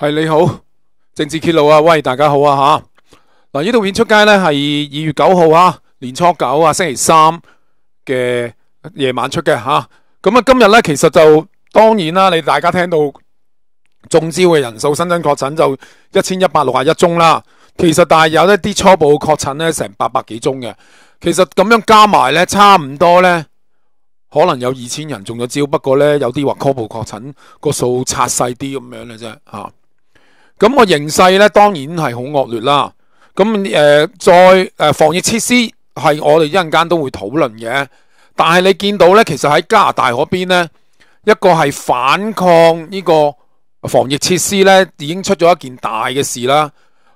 系你好，政治揭露啊！喂，大家好啊吓，嗱呢套片出街呢系二月九号啊，年初九啊，星期三嘅夜晚出嘅吓。咁啊，今日呢，其实就当然啦，你大家听到中招嘅人数新增确诊就一千一百六十一宗啦。其实但系有一啲初步确诊呢，成八百几宗嘅，其实咁样加埋呢，差唔多呢。可能有二千人中咗招，不过呢，有啲话初步确诊个数拆细啲咁样嘅啫吓。咁個形勢咧，當然係好惡劣啦。咁誒，再誒防疫設施係我哋一陣間都會討論嘅。但係你見到咧，其實喺加拿大嗰邊咧，一個係反抗呢個防疫設施咧，已經出咗一件大嘅事啦。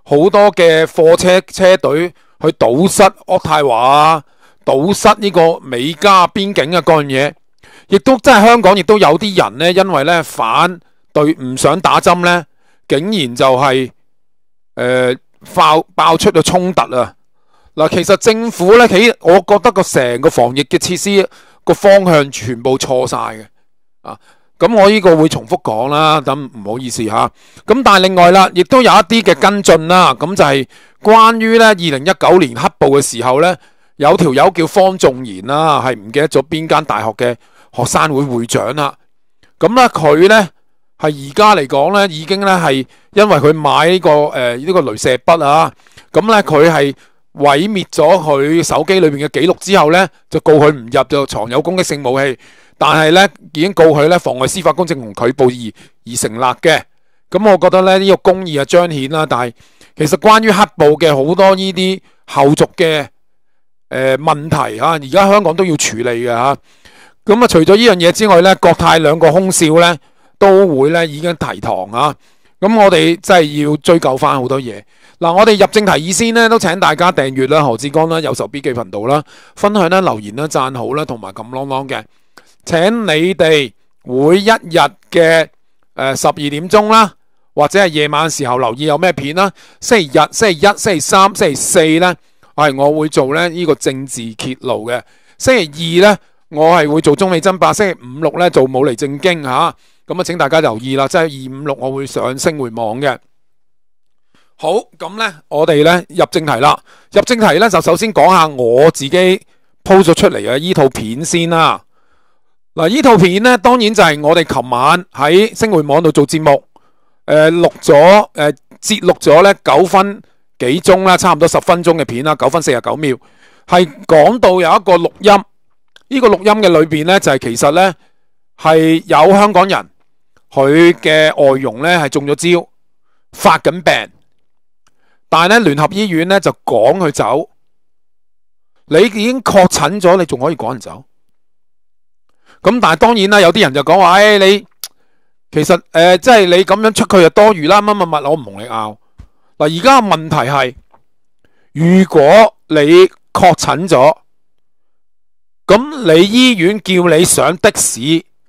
好多嘅貨車車隊去堵塞渥太華啊，堵塞呢個美加邊境嘅嗰樣嘢，亦都真係香港，亦都有啲人咧，因為咧反對唔想打針咧。竟然就係誒爆爆出咗衝突啊！嗱，其實政府咧，起我覺得個成個防疫嘅設施個方向全部錯晒嘅啊！咁我呢個會重複講啦，咁唔好意思吓。咁但係另外啦，亦都有一啲嘅跟進啦，咁就係關於咧二零一九年黑暴嘅時候咧，有條友叫方仲賢啦，係唔記得咗邊間大學嘅學生會會長啦。咁咧佢咧。系而家嚟講咧，已經咧係因為佢買呢個诶呢个雷射筆啊，咁咧佢係毀滅咗佢手機裏面嘅記錄之後咧，就告佢唔入就藏有攻擊性武器，但係咧已經告佢咧妨礙司法公正同拒捕而而成立嘅。咁我覺得咧呢個公義啊彰顯啦，但係其實關於黑暴嘅好多呢啲後續嘅誒問題啊，而家香港都要處理嘅吓。咁啊，除咗呢樣嘢之外咧，國泰兩個空少咧。都會咧已經提堂啊！咁我哋真係要追究翻好多嘢嗱。我哋入正題議先咧，都請大家訂閱啦，何志剛啦，有候 B 記頻道啦，分享啦、留言啦、赞好啦，同埋咁啷啷嘅。請你哋每一日嘅诶十二點鐘啦，或者係夜晚時候留意有咩片啦。星期日、星期一、星期三、星期四咧，係我會做咧呢個政治揭露嘅。星期二咧，我係會做中美爭霸；星期五六咧，做武嚟正經嚇。咁啊，请大家留意啦，即系二五六，我会上星汇网嘅。好，咁呢，我哋呢入正题啦。入正题呢，就首先讲下我自己铺咗出嚟嘅呢套片先啦。嗱，呢套片呢，当然就系我哋琴晚喺星汇网度做节目，诶录咗，诶截录咗呢九分几钟啦，差唔多十分钟嘅片啦，九分四十九秒，系讲到有一个录音，呢个录音嘅里边呢，就系其实呢，系有香港人。佢嘅內容呢係中咗招，發緊病，但系呢聯合醫院呢就趕佢走。你已經確診咗，你仲可以趕人走？咁但系當然啦，有啲人就講話：，誒你其實誒即係你咁樣出去就多餘啦。乜乜乜，我唔同你拗嗱。而家问問題係，如果你確診咗，咁你醫院叫你上的士。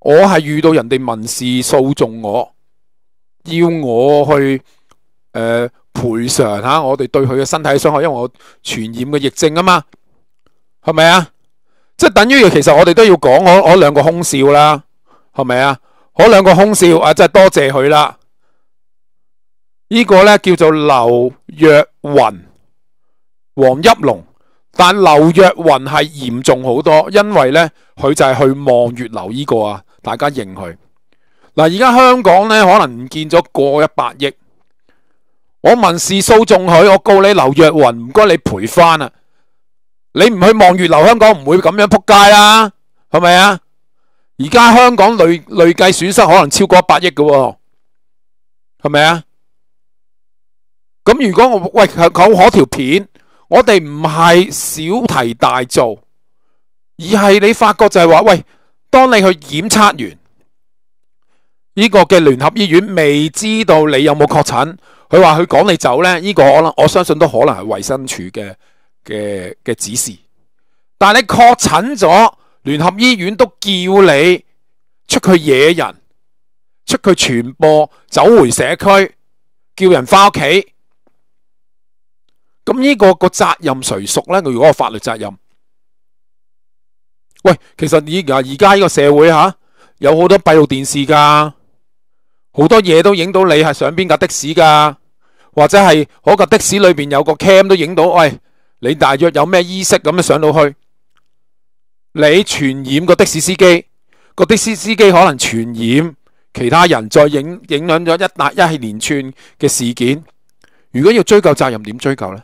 我系遇到人哋民事诉讼，我要我去诶赔偿吓，我哋对佢嘅身体伤害，因为我传染嘅疫症啊嘛，系咪啊？即系等于其实我哋都要讲我我两个空少啦，系咪啊？我两个空少啊，即系多谢佢啦。呢个呢叫做刘若云、黄一龙，但刘若云系严重好多，因为呢，佢就系去望月楼呢个啊。大家认佢嗱，而家香港呢，可能唔见咗过一百亿。我民事诉讼佢，我告你刘若云，唔该你赔翻啊！你唔去望月楼，香港唔会咁样扑街啦，系咪啊？而家香港累累计损失可能超过一百亿嘅，系咪啊？咁如果我喂佢讲嗰条片，我哋唔系小题大做，而系你发觉就系话喂。当你去检测完呢个嘅联合医院未知道你有冇确诊，佢话佢赶你走呢，呢个我能我相信都可能系卫生署嘅嘅嘅指示。但系你确诊咗，联合医院都叫你出去惹人，出去传播，走回社区，叫人翻屋企。咁呢个个责任谁属呢？佢如果个法律责任？喂，其实而而家呢个社会吓，有好多闭路电视噶，好多嘢都影到你系上边架的士噶，或者系嗰架的士里边有个 cam 都影到，喂，你大约有咩衣饰咁样上到去，你传染个的士司机，个的士司机可能传染其他人，再影影响咗一笪一系连串嘅事件，如果要追究责任，点追究呢？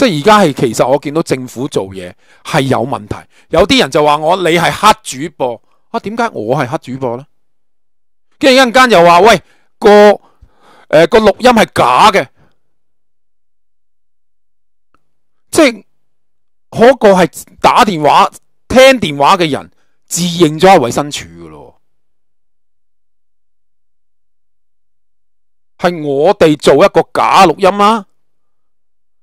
即系而家系，其实我见到政府做嘢系有问题，有啲人就话我你系黑主播，啊点解我系黑主播咧？跟住一阵间又话喂个诶个录音系假嘅，即系嗰个系打电话听电话嘅人自认咗係衞生署噶咯，系我哋做一个假录音啊？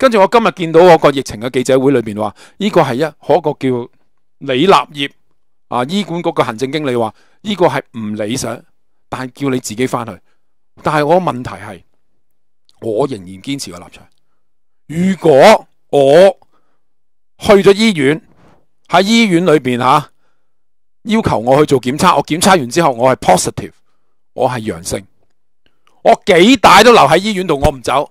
跟住我今日见到我个疫情嘅记者会里边话，呢个系一可个叫李立业啊医管局嘅行政经理话，呢个系唔理想，但系叫你自己翻去。但系我问题系，我仍然坚持个立场。如果我去咗医院喺医院里边吓，要求我去做检测，我检测完之后我系 positive，我系阳性，我几大都留喺医院度，我唔走。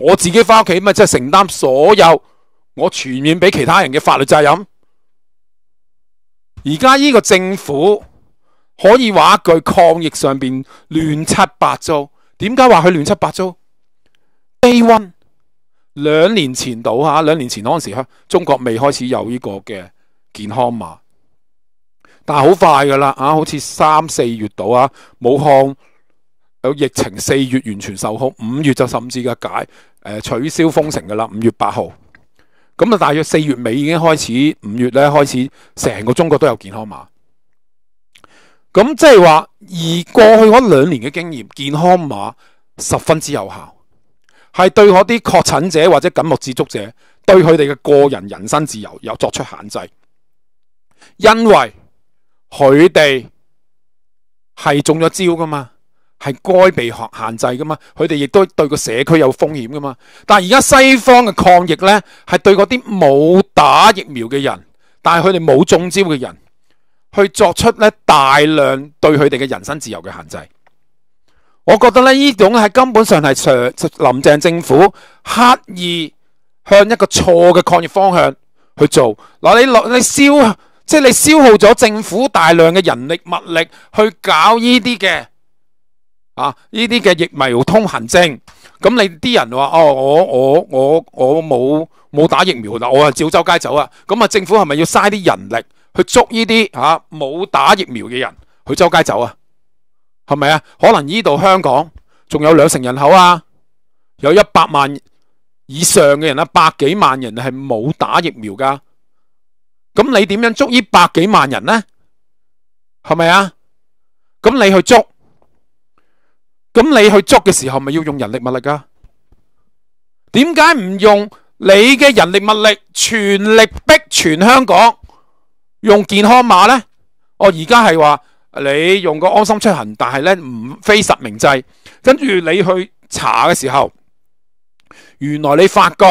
我自己翻屋企咪即系承担所有我全面俾其他人嘅法律责任。而家呢个政府可以话一句抗疫上边乱七八糟，点解话佢乱七八糟？低温两年前到吓，两年前嗰阵时中国未开始有呢个嘅健康码，但系好快噶啦啊，好似三四月到啊，武汉有疫情，四月完全受控，五月就甚至嘅解。诶，取消封城噶啦，五月八号，咁啊，大约四月尾已经开始，五月咧开始，成个中国都有健康码，咁即系话，而过去嗰两年嘅经验，健康码十分之有效，系对嗰啲确诊者或者感冒接触者，对佢哋嘅个人人身自由有作出限制，因为佢哋系中咗招噶嘛。系该被限限制噶嘛？佢哋亦都对个社区有风险噶嘛？但系而家西方嘅抗疫呢，系对嗰啲冇打疫苗嘅人，但系佢哋冇中招嘅人，去作出呢大量对佢哋嘅人身自由嘅限制。我觉得呢呢种系根本上系上林郑政府刻意向一个错嘅抗疫方向去做嗱。你落你消即系你消耗咗政府大量嘅人力物力去搞呢啲嘅。啊！呢啲嘅疫苗通行证，咁你啲人话哦，我我我我冇冇打疫苗啦，我啊照周街走啊。咁啊，政府系咪要嘥啲人力去捉呢啲吓冇打疫苗嘅人去周街走啊？系咪啊？可能呢度香港仲有两成人口啊，有一百万以上嘅人啊，百几万人系冇打疫苗噶。咁你点样捉呢百几万人呢？系咪啊？咁你去捉？咁你去捉嘅时候咪要用人力物力噶？点解唔用你嘅人力物力全力逼全香港用健康码呢？我而家系话你用个安心出行，但系呢唔非实名制，跟住你去查嘅时候，原来你发觉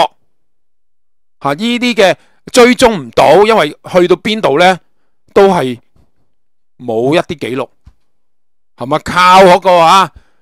吓呢啲嘅追踪唔到，因为去到边度呢都系冇一啲记录，系咪靠嗰个啊？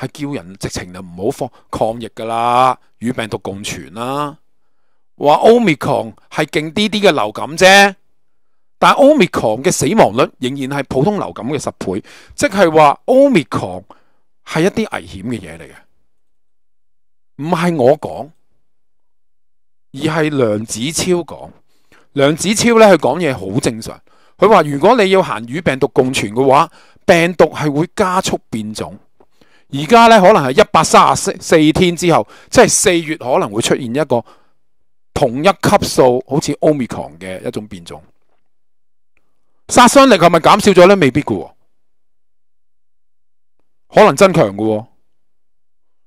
系叫人直情就唔好放抗疫噶啦，与病毒共存啦。话 omicron 系劲啲啲嘅流感啫，但 omicron 嘅死亡率仍然系普通流感嘅十倍，即系话 omicron 系一啲危险嘅嘢嚟嘅，唔系我讲，而系梁子超讲。梁子超咧，佢讲嘢好正常。佢话如果你要行与病毒共存嘅话，病毒系会加速变种。而家咧可能系一百三十四天之后，即系四月可能会出现一个同一级数，好似 omicron 嘅一种变种，杀伤力系咪减少咗咧？未必噶，可能增强噶。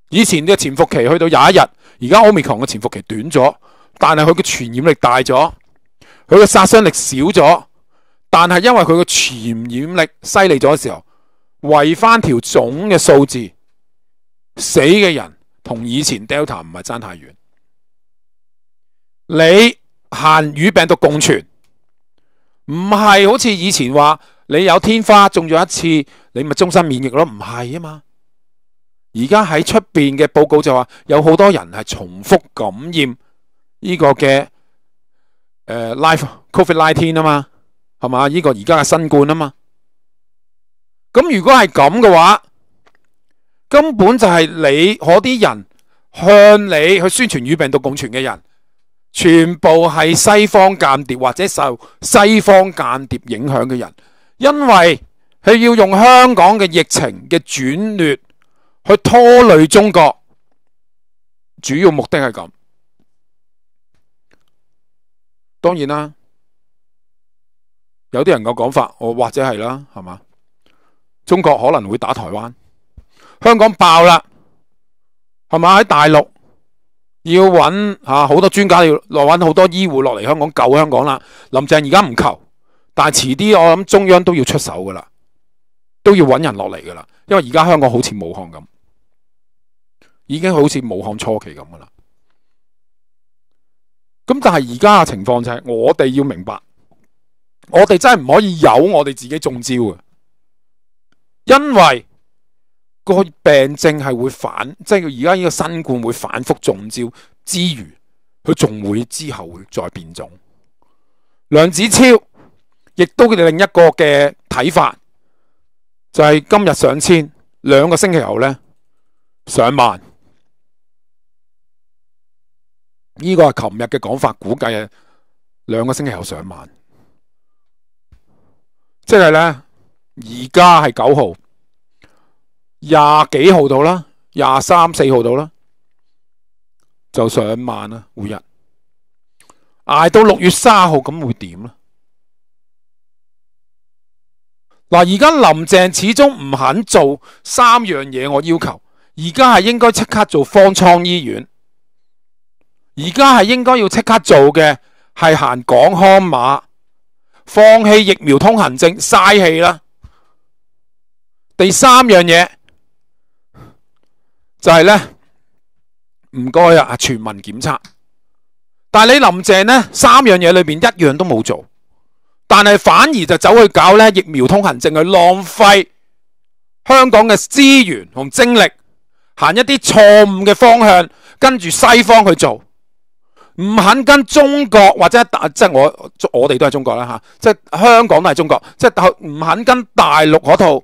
以前嘅潜伏期去到廿一日，而家 omicron 嘅潜伏期短咗，但系佢嘅传染力大咗，佢嘅杀伤力少咗，但系因为佢嘅传染力犀利咗嘅时候。为翻条总嘅数字，死嘅人同以前 Delta 唔系争太远。你限与病毒共存，唔系好似以前话你有天花中咗一次，你咪终身免疫咯？唔系啊嘛。而家喺出边嘅报告就话有好多人系重复感染呢个嘅诶，life COVID nineteen 啊嘛，系嘛？呢个而家嘅新冠啊嘛。咁如果系咁嘅话，根本就系你嗰啲人向你去宣传与病毒共存嘅人，全部系西方间谍或者受西方间谍影响嘅人，因为佢要用香港嘅疫情嘅转劣去拖累中国，主要目的系咁。当然啦，有啲人嘅讲法，我或者系啦，系嘛？中国可能会打台湾，香港爆啦，系咪喺大陆要揾啊好多专家要落揾好多医护落嚟香港救香港啦？林郑而家唔求，但系迟啲我谂中央都要出手噶啦，都要揾人落嚟噶啦，因为而家香港好似武汉咁，已经好似武汉初期咁噶啦。咁但系而家嘅情况就系我哋要明白，我哋真系唔可以有我哋自己中招嘅。因为个病症系会反，即系而家呢个新冠会反复中招之余，佢仲会之后会再变种。梁子超亦都佢另一个嘅睇法，就系今日上千，两个星期后呢，上万。呢个系琴日嘅讲法，估计啊两个星期后上万，即系呢。而家系九号，廿几号到啦，廿三四号到啦，就上万啦，每日。挨到六月卅号咁会点咧？嗱，而家林郑始终唔肯做三样嘢，我要求。而家系应该即刻做方舱医院，而家系应该要即刻做嘅系行港康码，放弃疫苗通行证，嘥气啦。第三样嘢就系咧，唔该啊，全民检测。但系你林郑咧，三样嘢里边一样都冇做，但系反而就走去搞咧疫苗通行证，去浪费香港嘅资源同精力，行一啲错误嘅方向，跟住西方去做，唔肯跟中国或者即系我我哋都系中国啦吓，即系香港都系中国，即系唔肯跟大陆嗰套。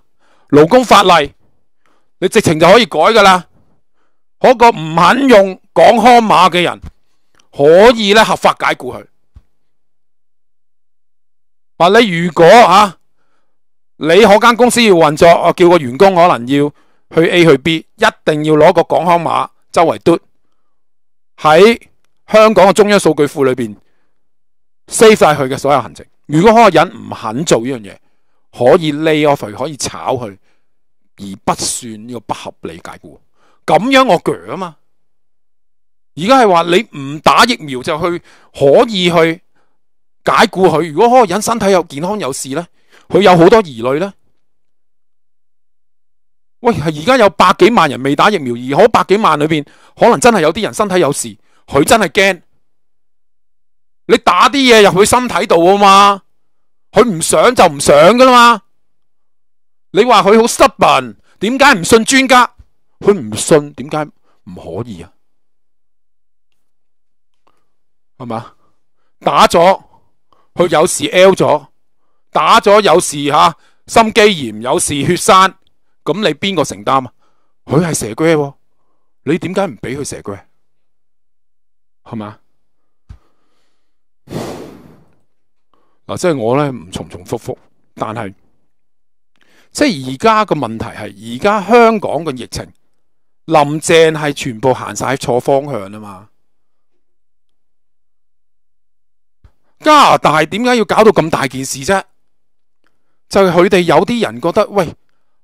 劳工法例，你直情就可以改噶啦。嗰个唔肯用港康码嘅人，可以咧合法解雇佢。或你如果吓，你嗰间公司要运作，我叫个员工可能要去 A 去 B，一定要攞个港康码周围嘟，喺香港嘅中央数据库里边 save 晒佢嘅所有行程。如果嗰个人唔肯做呢样嘢。可以匿我肥，可以炒佢，而不算呢个不合理解雇。咁样我锯啊嘛！而家系话你唔打疫苗就去，可以去解雇佢。如果嗰个人身体有健康有事咧，佢有好多疑虑咧。喂，系而家有百几万人未打疫苗，而嗰百几万里边，可能真系有啲人身体有事，佢真系惊。你打啲嘢入去身体度啊嘛！佢唔想就唔想噶啦嘛！你话佢好失文，点解唔信专家？佢唔信，点解唔可以啊？系嘛？打咗佢有事 L 咗，打咗有事吓心肌炎，有事血栓，咁你边个承担啊？佢系蛇龟，你点解唔俾佢蛇龟？系嘛？即系我咧唔重重复复，但系即系而家个问题系，而家香港嘅疫情林郑系全部行晒错方向啊嘛！加拿大点解要搞到咁大件事啫？就系佢哋有啲人觉得，喂，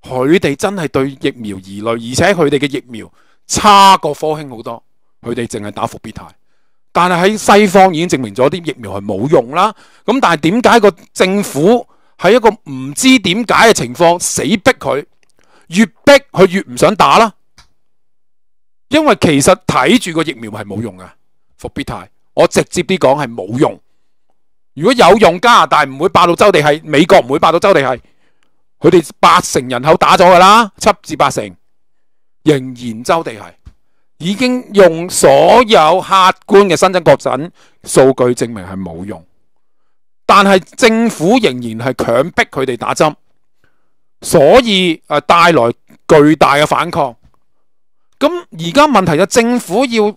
佢哋真系对疫苗疑虑，而且佢哋嘅疫苗差过科兴好多，佢哋净系打伏必泰。但系喺西方已經證明咗啲疫苗係冇用啦。咁但係點解個政府喺一個唔知點解嘅情況死逼佢，越逼佢越唔想打啦。因為其實睇住個疫苗係冇用嘅，伏必泰，我直接啲講係冇用。如果有用，加拿大唔會霸到州地係，美國唔會霸到州地係。佢哋八成人口打咗噶啦，七至八成，仍然州地係。已经用所有客观嘅新增确诊数据证明系冇用，但系政府仍然系强迫佢哋打针，所以诶带来巨大嘅反抗。咁而家问题就政府要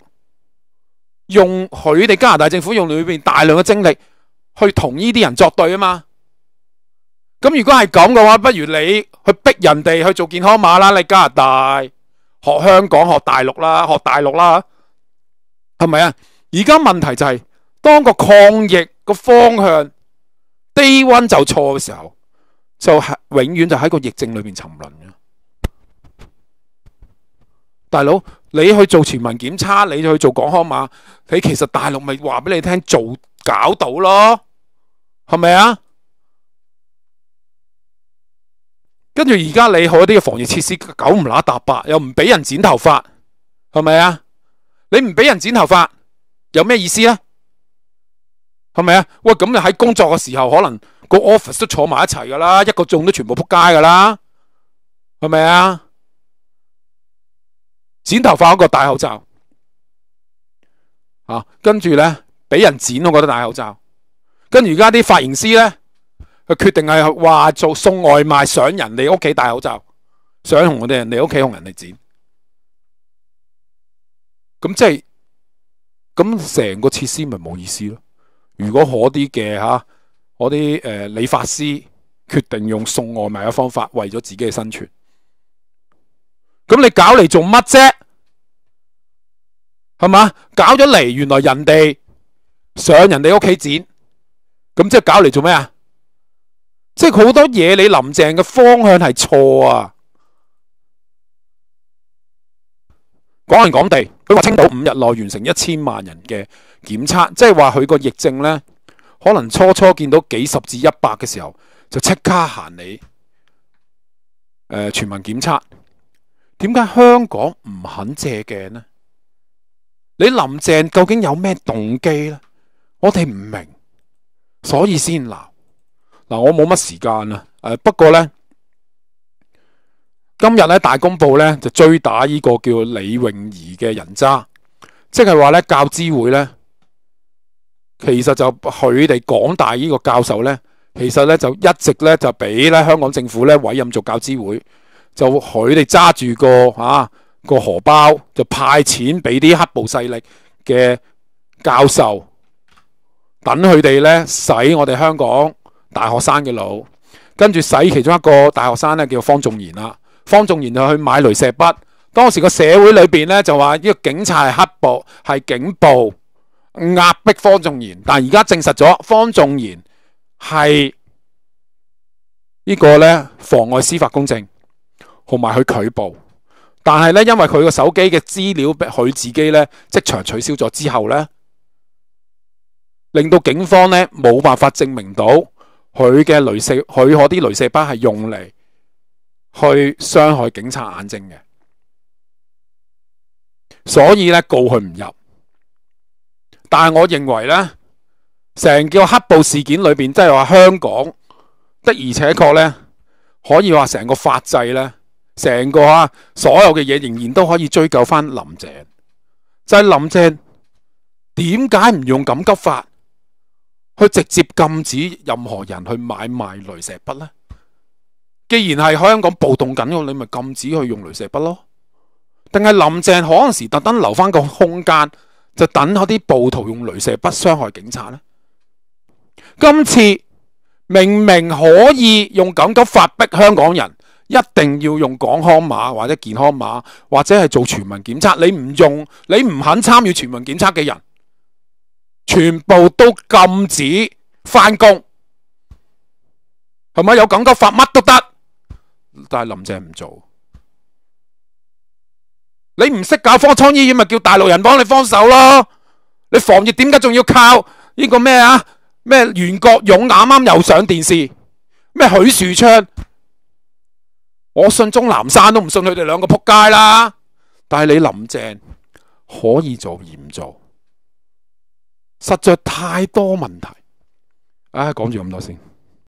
用佢哋加拿大政府用里边大量嘅精力去同呢啲人作对啊嘛。咁如果系咁嘅话，不如你去逼人哋去做健康马拉你加拿大。学香港学大陆啦，学大陆啦，系咪啊？而家问题就系当个抗疫个方向低温就错嘅时候，就系永远就喺个疫症里边沉沦嘅。大佬，你去做全民检测，你去做港康码，你其实大陆咪话俾你听做搞到咯，系咪啊？跟住而家你好啲嘅防疫设施九唔乸搭八，又唔俾人剪头发，系咪啊？你唔俾人剪头发有咩意思啊？系咪啊？喂，咁你喺工作嘅时候可能个 office 都坐埋一齐噶啦，一个钟都全部仆街噶啦，系咪啊？剪头发嗰个戴口罩，啊，跟住咧俾人剪我觉得戴口罩，跟住而家啲发型师咧。佢決定係話做送外賣上人哋屋企戴口罩，想同我哋人哋屋企同人哋剪，咁即系咁成個設施咪冇意思咯。如果嗰啲嘅吓，嗰啲诶理髮師決定用送外賣嘅方法為咗自己嘅生存，咁你搞嚟做乜啫？係嘛？搞咗嚟，原來人哋上人哋屋企剪，咁即係搞嚟做咩啊？即系好多嘢，你林郑嘅方向系错啊！讲人讲地，佢话青岛五日内完成一千万人嘅检测，即系话佢个疫症呢，可能初初见到几十至一百嘅时候，就即刻行你诶全民检测。点解香港唔肯借镜呢？你林郑究竟有咩动机呢？我哋唔明，所以先闹。嗱，我冇乜時間啊。诶，不過呢，今日咧大公报咧，就追打呢個叫李泳儀嘅人渣，即係話咧教資會呢，其實就佢哋港大呢個教授呢，其實呢就一直呢就俾咧香港政府咧委任做教資會，就佢哋揸住個嚇个荷包，就派錢俾啲黑暴勢力嘅教授，等佢哋呢使我哋香港。大學生嘅腦，跟住使其中一個大學生咧叫方仲賢啦。方仲賢就去買镭射筆。當時個社會裏边咧就話呢個警察係黑暴係警暴壓迫方仲賢，但而家證實咗方仲賢係呢個咧妨礙司法公正同埋去拒捕，但係咧因為佢個手機嘅資料佢自己咧即場取消咗之後咧，令到警方咧冇辦法證明到。佢嘅镭射，佢嗰啲镭射笔系用嚟去伤害警察眼睛嘅，所以咧告佢唔入。但系我认为咧，成个黑暴事件里边，即系话香港的而且确咧，可以话成个法制咧，成个啊所有嘅嘢仍然都可以追究翻林郑，就系林郑点解唔用紧急法？佢直接禁止任何人去买卖镭射笔呢？既然系香港暴动紧，我你咪禁止佢用镭射笔咯？定系林郑嗰阵时特登留翻个空间，就等嗰啲暴徒用镭射笔伤害警察呢？今次明明可以用紧急法逼香港人一定要用港康码或者健康码，或者系做全民检测，你唔用，你唔肯参与全民检测嘅人？全部都禁止翻工，系咪有紧急法乜都得？但系林郑唔做，你唔识搞方舱医院咪叫大陆人帮你帮手咯？你防疫点解仲要靠呢个咩啊？咩袁国勇啱啱又上电视，咩许树昌，我信钟南山都唔信佢哋两个扑街啦。但系你林郑可以做而唔做。实在太多问题，啊！讲住咁多先。